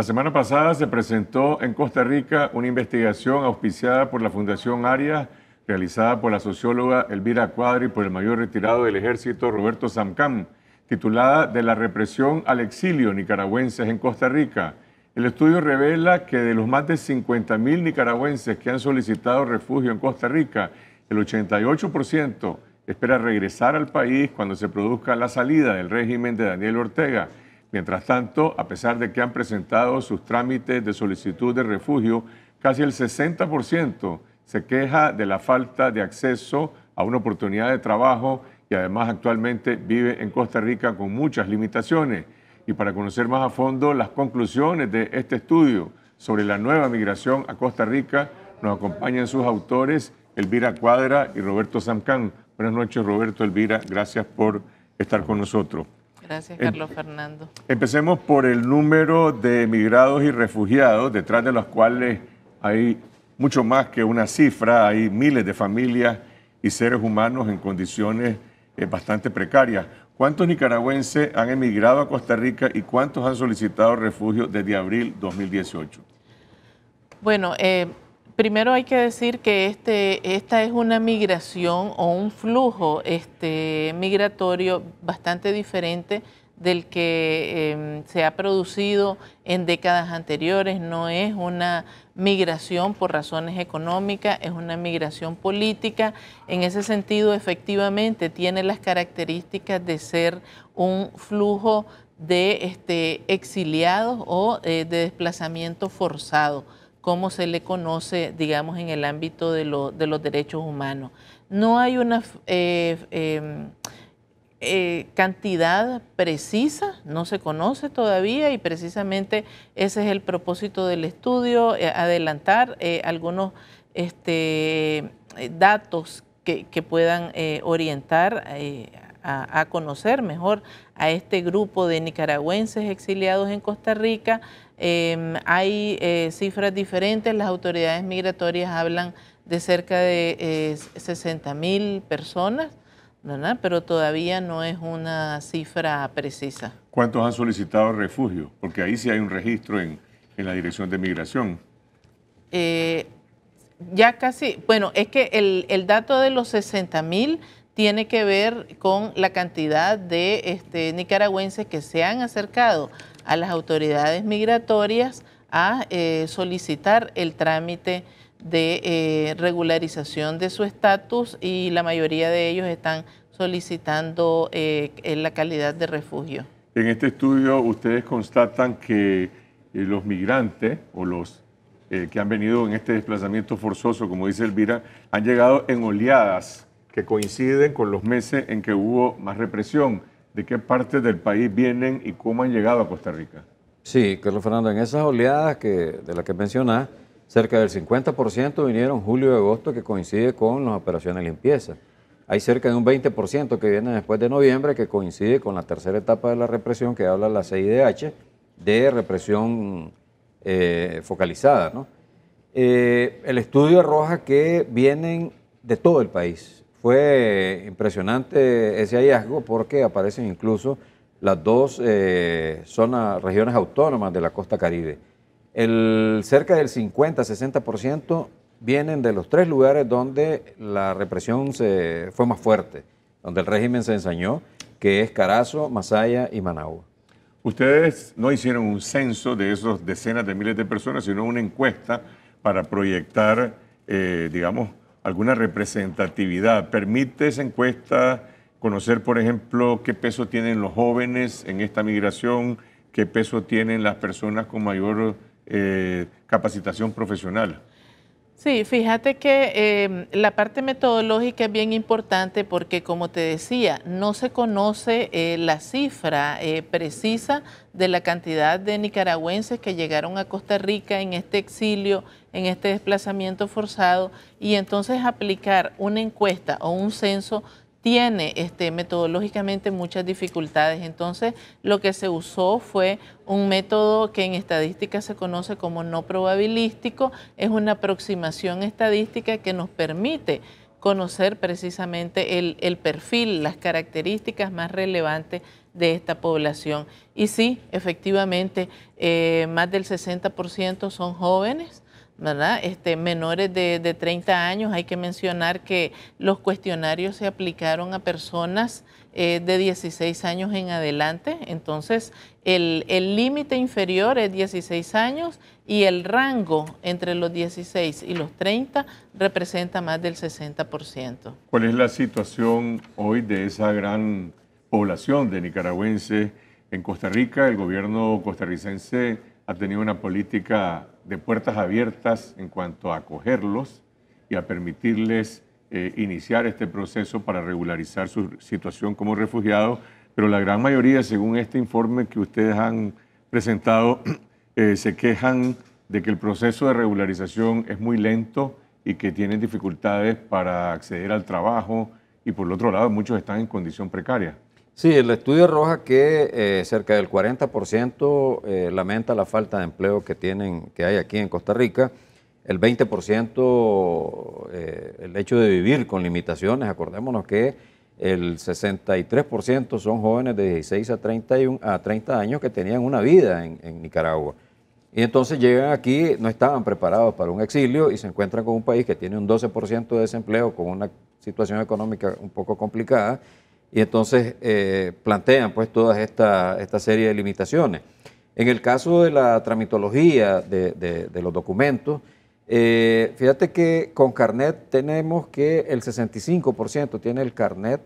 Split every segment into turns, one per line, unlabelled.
La semana pasada se presentó en Costa Rica una investigación auspiciada por la Fundación Arias, realizada por la socióloga Elvira Cuadri por el mayor retirado del ejército Roberto Zamcam, titulada De la represión al exilio nicaragüenses en Costa Rica. El estudio revela que de los más de 50.000 nicaragüenses que han solicitado refugio en Costa Rica, el 88% espera regresar al país cuando se produzca la salida del régimen de Daniel Ortega Mientras tanto, a pesar de que han presentado sus trámites de solicitud de refugio, casi el 60% se queja de la falta de acceso a una oportunidad de trabajo y además actualmente vive en Costa Rica con muchas limitaciones. Y para conocer más a fondo las conclusiones de este estudio sobre la nueva migración a Costa Rica, nos acompañan sus autores Elvira Cuadra y Roberto Zamcán. Buenas noches, Roberto, Elvira, gracias por estar con nosotros. Gracias, Carlos Fernando. Empecemos por el número de emigrados y refugiados, detrás de los cuales hay mucho más que una cifra, hay miles de familias y seres humanos en condiciones eh, bastante precarias. ¿Cuántos nicaragüenses han emigrado a Costa Rica y cuántos han solicitado refugio desde abril 2018?
Bueno, eh, Primero hay que decir que este, esta es una migración o un flujo este, migratorio bastante diferente del que em, se ha producido en décadas anteriores. No es una migración por razones económicas, es una migración política. En ese sentido, efectivamente, tiene las características de ser un flujo de este, exiliados o eh, de desplazamiento forzado cómo se le conoce, digamos, en el ámbito de, los derechos humanos. No hay una eh, em, eh, cantidad precisa, no se conoce todavía y precisamente ese es el propósito del estudio, eh, adelantar algunos este, datos que, que puedan orientar a, conocer mejor a este grupo de nicaragüenses exiliados en Costa Rica. Em, hay eh, cifras diferentes, las autoridades migratorias hablan de cerca de eh, 60 mil personas, pero todavía no es una cifra precisa.
¿Cuántos han solicitado refugio? Porque ahí sí hay un registro en, la Dirección de Migración.
Eh, ya casi, bueno, es que el, el dato de los 60 mil tiene que ver con la cantidad de este, nicaragüenses que se han acercado a las autoridades migratorias a eh, solicitar el trámite de eh, regularización de su estatus y la mayoría de ellos están solicitando en eh, la calidad de refugio.
En este estudio ustedes constatan que los migrantes o los que han venido en este desplazamiento forzoso, como dice Elvira, han llegado en oleadas que coinciden con los meses en que hubo más represión. ¿De qué parte del país vienen y cómo han llegado a Costa Rica?
Sí, Carlos Fernando, en esas oleadas que, de las que mencionás... cerca del 50% vinieron julio y agosto, que coincide con las operaciones de limpieza. Hay cerca de un 20% que viene después de noviembre, que coincide con la tercera etapa de la represión que habla la CIDH, de represión eh, focalizada. Eh, el estudio arroja que vienen de todo el país, fue impresionante ese hallazgo porque aparecen incluso las dos eh, zonas, regiones autónomas de la costa caribe. El, cerca del 50-60% vienen de los tres lugares donde la represión se, fue más fuerte, donde el régimen se ensañó, que es Carazo, Masaya y Managua. Ustedes no
hicieron un censo de esas decenas de miles de personas, sino una encuesta para proyectar, eh, digamos, alguna representatividad. ¿Permite esa encuesta conocer, por ejemplo, qué peso tienen los jóvenes en esta migración, qué peso tienen las personas con mayor eh, capacitación profesional?
Sí, fíjate que em, la parte metodológica es bien importante porque, como te decía, no se conoce eh, la cifra eh, precisa de la cantidad de nicaragüenses que llegaron a Costa Rica en este exilio, en este desplazamiento forzado, y entonces aplicar una encuesta o un censo tiene este, metodológicamente muchas dificultades. Entonces, lo que se usó fue un método que en estadística se conoce como no probabilístico, es una aproximación estadística que nos permite conocer precisamente el, perfil, las características más relevantes de esta población. Y sí, efectivamente, eh, más del 60% son jóvenes, este, menores de, 30 años, hay que mencionar que los cuestionarios se aplicaron a personas eh, de 16 años en adelante, entonces el límite inferior es 16 años y el rango entre los 16 y los 30 representa más del 60%.
¿Cuál es la situación hoy de esa gran población de nicaragüenses en Costa Rica? El gobierno costarricense ha tenido una política de puertas abiertas en cuanto a acogerlos y a permitirles eh, iniciar este proceso para regularizar su situación como refugiados, pero la gran mayoría, según este informe que ustedes han presentado, eh, se quejan de que el proceso de regularización es muy lento y que tienen dificultades para acceder al trabajo y por otro lado muchos están
en condición precaria. Sí, el estudio arroja que eh, cerca del 40% eh, lamenta la falta de empleo que, tienen, que hay aquí en Costa Rica, el 20% eh, el hecho de vivir con limitaciones, acordémonos que el 63% son jóvenes de 16 a 31, a 30 años que tenían una vida en, en Nicaragua. Y entonces llegan aquí, no estaban preparados para un exilio y se encuentran con un país que tiene un 12% de desempleo, con una situación económica un poco complicada y entonces eh, plantean pues toda esta, esta serie de limitaciones. En el caso de la tramitología de, los documentos, eh, fíjate que con carnet tenemos que el 65% tiene el carnet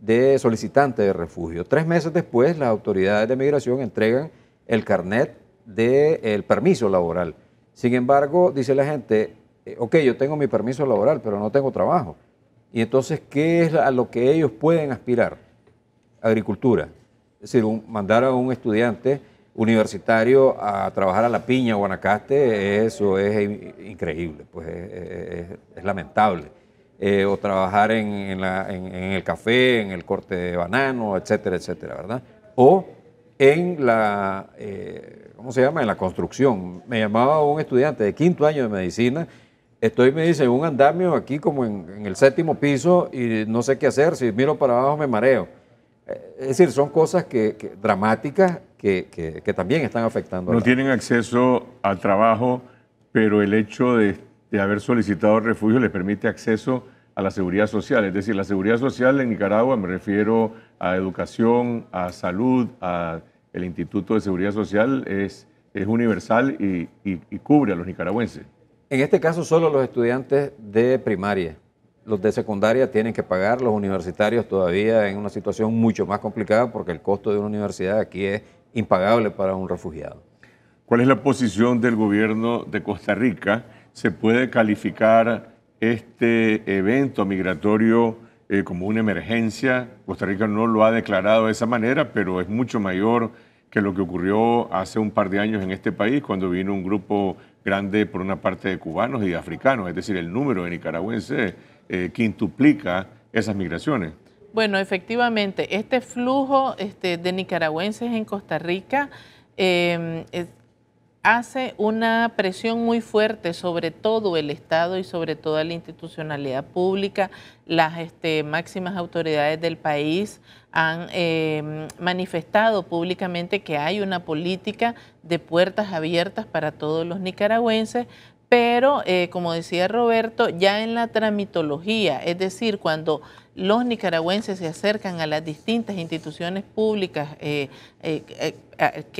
de solicitante de refugio. Tres meses después, las autoridades de migración entregan el carnet del permiso laboral. Sin embargo, dice la gente, eh, ok, yo tengo mi permiso laboral, pero no tengo trabajo. Y entonces, ¿qué es a lo que ellos pueden aspirar? Agricultura. Es decir, mandar a un estudiante universitario a trabajar a la piña o Guanacaste, eso es increíble, pues es, lamentable. Eh, o trabajar en, el café, en el corte de banano, etcétera, etcétera, ¿verdad? O en la, eh, ¿cómo se llama? En la construcción. Me llamaba un estudiante de quinto año de medicina Estoy, me dice, un andamio aquí como en, el séptimo piso y no sé qué hacer, si miro para abajo me mareo. Eh, es decir, son cosas que, dramáticas que, también están afectando. No
tienen acceso al trabajo, pero el hecho de, haber solicitado refugio les permite acceso a la seguridad social. Es decir, la seguridad social en Nicaragua, me refiero a educación, a salud, a el Instituto de Seguridad
Social, es, es universal y cubre a los nicaragüenses. En este caso solo los estudiantes de primaria. Los de secundaria tienen que pagar, los universitarios todavía en una situación mucho más complicada porque el costo de una universidad aquí es impagable para un refugiado. ¿Cuál es
la posición del gobierno de Costa Rica? ¿Se puede calificar este evento migratorio eh, como una emergencia? Costa Rica no lo ha declarado de esa manera, pero es mucho mayor que lo que ocurrió hace un par de años en este país cuando vino un grupo grande por una parte de cubanos y africanos, es decir, el número de nicaragüenses eh, quintuplica esas migraciones.
Bueno, efectivamente, este flujo este, de nicaragüenses en Costa Rica eh, hace una presión muy fuerte sobre todo el Estado y sobre toda la institucionalidad pública. Las este, máximas autoridades del país han em, manifestado públicamente que hay una política de puertas abiertas para todos los nicaragüenses, pero eh, como decía Roberto, ya en la tramitología, es decir, cuando los nicaragüenses se acercan a las distintas instituciones públicas eh, eh,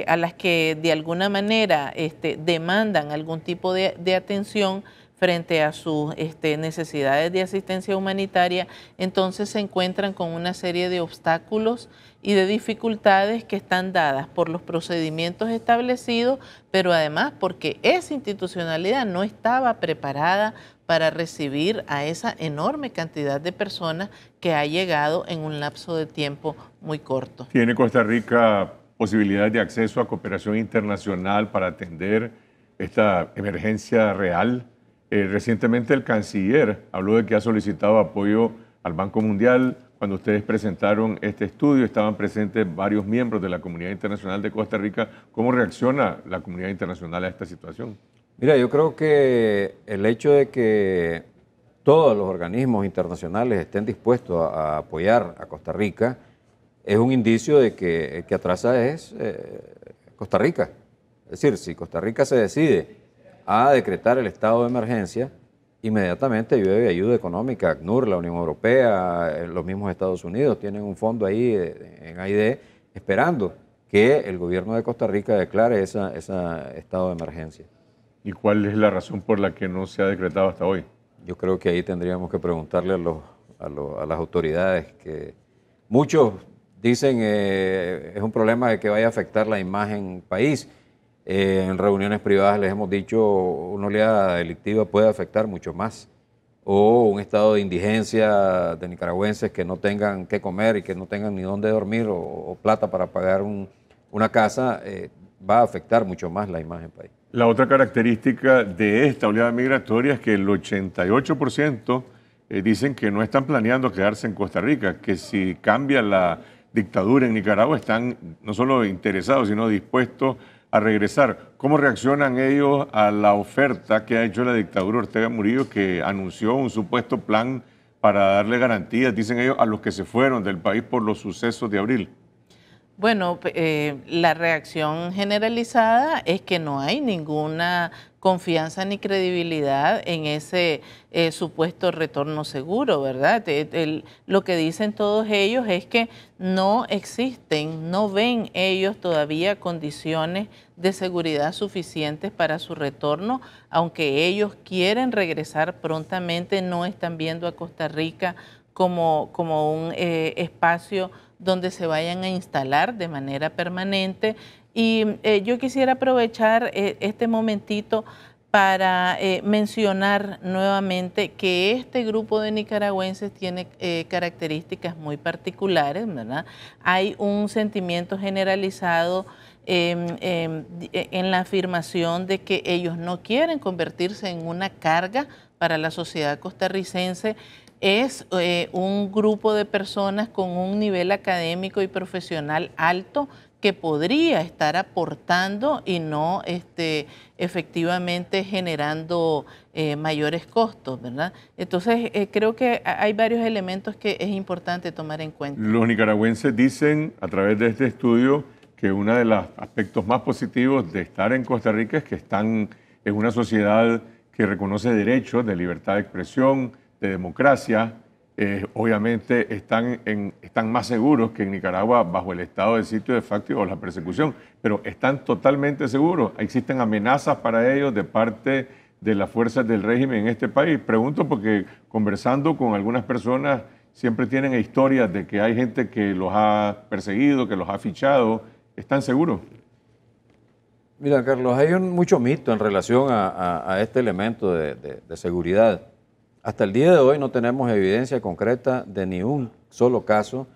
a, las que de alguna manera este, demandan algún tipo de atención, frente a sus este, necesidades de asistencia humanitaria, entonces se encuentran con una serie de obstáculos y de dificultades que están dadas por los procedimientos establecidos, pero además porque esa institucionalidad no estaba preparada para recibir a esa enorme cantidad de personas que ha llegado en un lapso de tiempo muy corto.
¿Tiene Costa Rica posibilidad de acceso a cooperación internacional para atender esta emergencia real? Eh, recientemente el canciller habló de que ha solicitado apoyo al Banco Mundial. Cuando ustedes presentaron este estudio estaban presentes varios miembros de la comunidad internacional de Costa Rica. ¿Cómo reacciona la comunidad internacional a esta situación?
Mira, yo creo que el hecho de que todos los organismos internacionales estén dispuestos a, apoyar a Costa Rica es un indicio de que que atrasa es eh, Costa Rica. Es decir, si Costa Rica se decide a decretar el estado de emergencia, inmediatamente llueve ayuda económica, ACNUR, la Unión Europea, eh, los mismos Estados Unidos tienen un fondo ahí eh, en AID esperando que el gobierno de Costa Rica declare ese estado de emergencia. ¿Y cuál es la razón por la que no se ha decretado hasta hoy? Yo creo que ahí tendríamos que preguntarle a, los, a, las autoridades que muchos dicen eh, es un problema de que vaya a afectar la imagen país. Eh, en reuniones privadas les hemos dicho, una oleada delictiva puede afectar mucho más. O un estado de indigencia de nicaragüenses que no tengan qué comer y que no tengan ni dónde dormir o, plata para pagar una casa, eh, va a afectar mucho más la imagen del país.
La otra característica de esta oleada migratoria es que el 88% eh, dicen que no están planeando quedarse en Costa Rica, que si cambia la dictadura en Nicaragua están no solo interesados, sino dispuestos a regresar. ¿Cómo reaccionan ellos a la oferta que ha hecho la dictadura Ortega Murillo que anunció un supuesto plan para darle garantías, dicen ellos, a los que se fueron del país por los sucesos de abril?
Bueno, eh, la reacción generalizada es que no hay ninguna confianza ni credibilidad en ese eh, supuesto retorno seguro, ¿verdad? lo que dicen todos ellos es que no existen, no ven ellos todavía condiciones de seguridad suficientes para su retorno, aunque ellos quieren regresar prontamente, no están viendo a Costa Rica como, como un eh, espacio donde se vayan a instalar de manera permanente. Y eh, yo quisiera aprovechar eh, este momentito para eh, mencionar nuevamente que este grupo de nicaragüenses tiene características muy particulares, ¿verdad? Hay un sentimiento generalizado em, em, en la afirmación de que ellos no quieren convertirse en una carga para la sociedad costarricense. Es un grupo de personas con un nivel académico y profesional alto que podría estar aportando y no este, efectivamente generando eh, mayores costos, ¿verdad? Entonces, eh, creo que hay varios elementos que es importante tomar en cuenta.
Los nicaragüenses dicen a través de este estudio que uno de los aspectos más positivos de estar en Costa Rica es que están en una sociedad que reconoce derechos de libertad de expresión, de democracia, eh, obviamente están, en, están más seguros que en Nicaragua bajo el estado de sitio de facto o la persecución, pero están totalmente seguros. Existen amenazas para ellos de parte de las fuerzas del régimen en este país. Pregunto porque conversando con algunas personas siempre tienen historias de que hay
gente que los ha perseguido, que los ha fichado. ¿Están seguros? Mira, Carlos, hay mucho mito en relación a, este elemento de, de seguridad. Hasta el día de hoy no tenemos evidencia concreta de ni un solo caso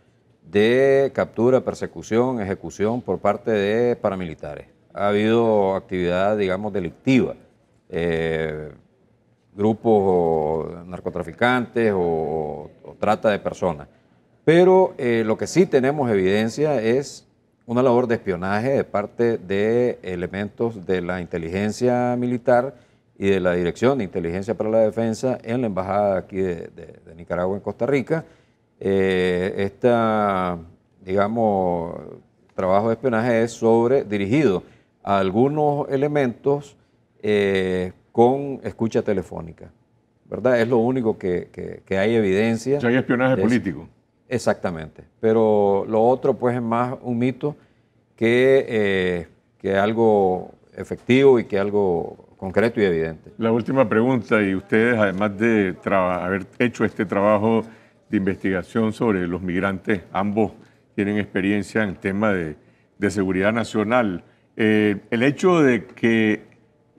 de captura, persecución, ejecución por parte de paramilitares. Ha habido actividad, digamos, delictiva. Eh, grupos narcotraficantes o, trata de personas. Pero eh, lo que sí tenemos evidencia es una labor de espionaje de parte de elementos de la inteligencia militar y de la Dirección de Inteligencia para la Defensa en la Embajada aquí de, Nicaragua en Costa Rica. Este digamos, trabajo de espionaje es sobre, dirigido a algunos elementos eh, con escucha telefónica, ¿verdad? Es lo único que, hay evidencia. O hay espionaje político. Exactamente, pero lo otro pues es más un mito que, eh, que algo efectivo y que algo concreto y evidente. La última pregunta, y ustedes,
además de haber hecho este trabajo de investigación sobre los migrantes, ambos tienen experiencia en el tema de, seguridad nacional. Eh, el hecho de que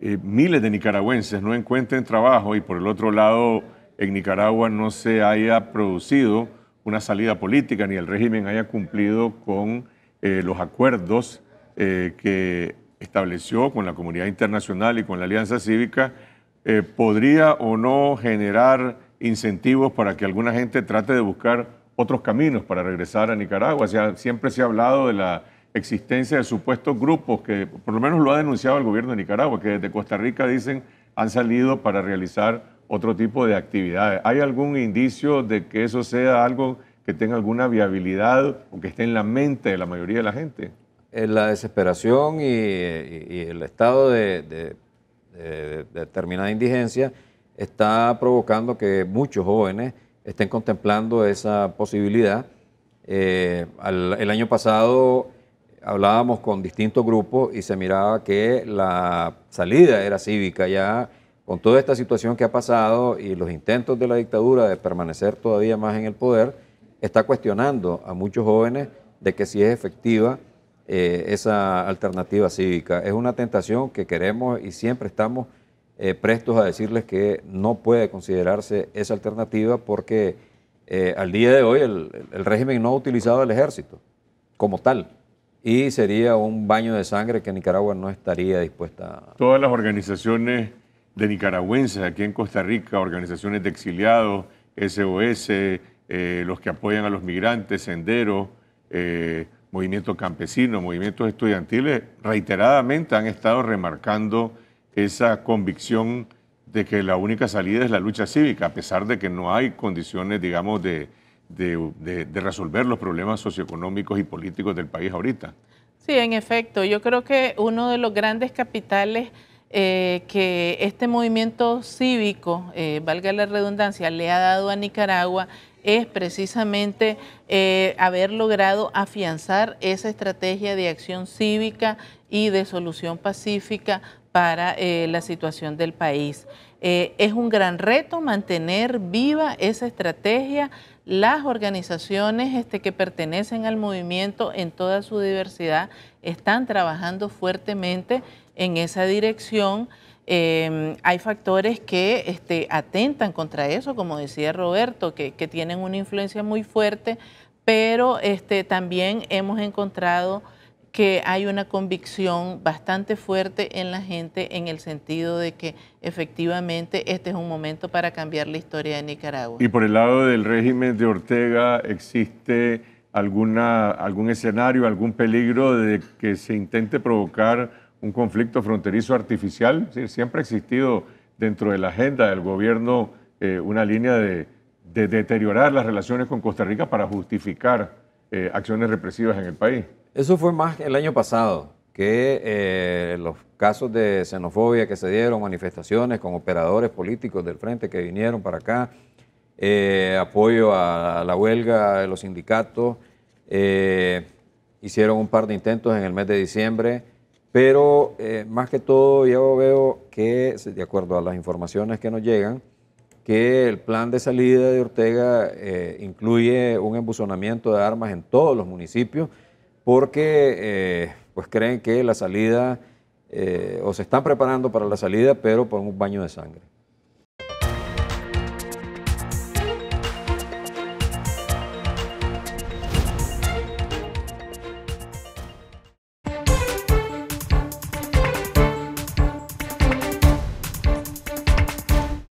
eh, miles de nicaragüenses no encuentren trabajo y por el otro lado en Nicaragua no se haya producido una salida política ni el régimen haya cumplido con eh, los acuerdos que estableció con la comunidad internacional y con la Alianza Cívica, eh, podría o no generar incentivos para que alguna gente trate de buscar otros caminos para regresar a Nicaragua. siempre se ha hablado de la existencia de supuestos grupos que, por lo menos lo ha denunciado el gobierno de Nicaragua, que desde Costa Rica dicen han salido para realizar otro tipo de actividades. ¿Hay algún indicio de que eso sea algo que tenga alguna
viabilidad o que esté en la mente de la mayoría de la gente? la desesperación y, el estado de, determinada indigencia está provocando que muchos jóvenes estén contemplando esa posibilidad. Eh, el año pasado hablábamos con distintos grupos y se miraba que la salida era cívica ya con toda esta situación que ha pasado y los intentos de la dictadura de permanecer todavía más en el poder, está cuestionando a muchos jóvenes de que si es efectiva eh, esa alternativa cívica. Es una tentación que queremos y siempre estamos eh, prestos a decirles que no puede considerarse esa alternativa porque eh, al día de hoy el, régimen no ha utilizado el ejército como tal. Y sería un baño de sangre que Nicaragua no estaría
dispuesta a... Todas las organizaciones de nicaragüenses aquí en Costa Rica, organizaciones de exiliados, SOS, los que apoyan a los migrantes, Sendero, movimientos campesinos, movimientos estudiantiles, reiteradamente han estado remarcando esa convicción de que la única salida es la lucha cívica, a pesar de que no hay condiciones, digamos, de, de, resolver los problemas socioeconómicos y políticos del país ahorita.
Sí, en efecto, yo creo que uno de los grandes capitales eh, que este movimiento cívico, eh, valga la redundancia, le ha dado a Nicaragua es precisamente eh, haber logrado afianzar esa estrategia de acción cívica y de solución pacífica para eh, la situación del país. Eh, es un gran reto mantener viva esa estrategia. Las organizaciones este, que pertenecen al movimiento en toda su diversidad están trabajando fuertemente en esa dirección. Em, hay factores que este, atentan contra eso, como decía Roberto, que, tienen una influencia muy fuerte, pero este, también hemos encontrado que hay una convicción bastante fuerte en la gente en el sentido de que efectivamente este es un momento para cambiar la historia de Nicaragua. Y
por el lado del régimen de Ortega, ¿existe alguna, algún escenario, algún peligro de que se intente provocar un conflicto fronterizo artificial. siempre ha existido dentro de la agenda del gobierno eh, una línea de, deteriorar las relaciones con Costa Rica para justificar
eh, acciones represivas en el país. Eso fue más el año pasado, que eh, los casos de xenofobia que se dieron, manifestaciones con operadores políticos del frente que vinieron para acá, apoyo a, a, la huelga de los sindicatos, hicieron un par de intentos en el mes de diciembre pero eh, más que todo yo veo que, de acuerdo a las informaciones que nos llegan, que el plan de salida de Ortega eh, incluye un embusonamiento de armas en todos los municipios porque eh, pues creen que la salida, o se están preparando para la salida, pero por un baño de sangre.